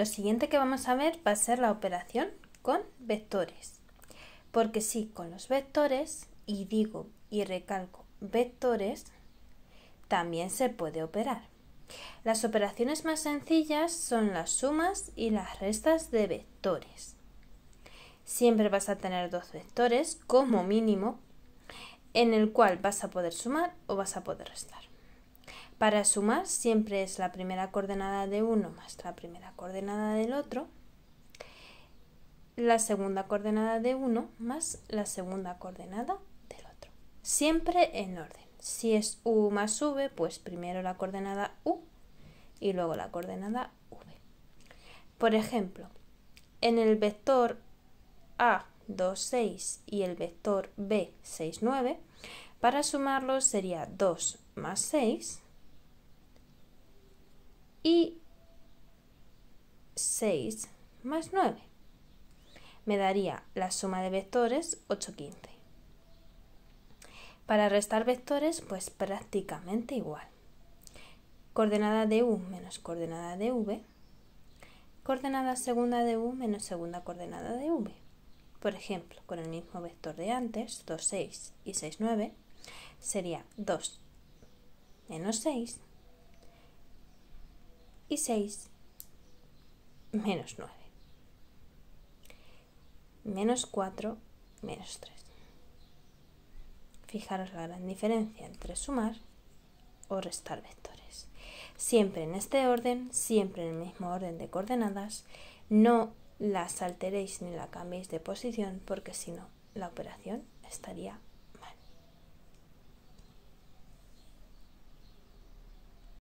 Lo siguiente que vamos a ver va a ser la operación con vectores. Porque si con los vectores, y digo y recalco vectores, también se puede operar. Las operaciones más sencillas son las sumas y las restas de vectores. Siempre vas a tener dos vectores como mínimo en el cual vas a poder sumar o vas a poder restar. Para sumar siempre es la primera coordenada de uno más la primera coordenada del otro, la segunda coordenada de uno más la segunda coordenada del otro. Siempre en orden. Si es u más v, pues primero la coordenada u y luego la coordenada v. Por ejemplo, en el vector a 2, 6 y el vector b 6, 9, para sumarlos sería 2 más 6 y 6 más 9. Me daría la suma de vectores 8, 15. Para restar vectores, pues prácticamente igual. Coordenada de u menos coordenada de v. Coordenada segunda de u menos segunda coordenada de v. Por ejemplo, con el mismo vector de antes, 2, 6 y 6, 9, sería 2 menos 6 y 6 menos 9. Menos 4 menos 3. Fijaros la gran diferencia entre sumar o restar vectores. Siempre en este orden, siempre en el mismo orden de coordenadas, no las alteréis ni la cambiéis de posición porque si no la operación estaría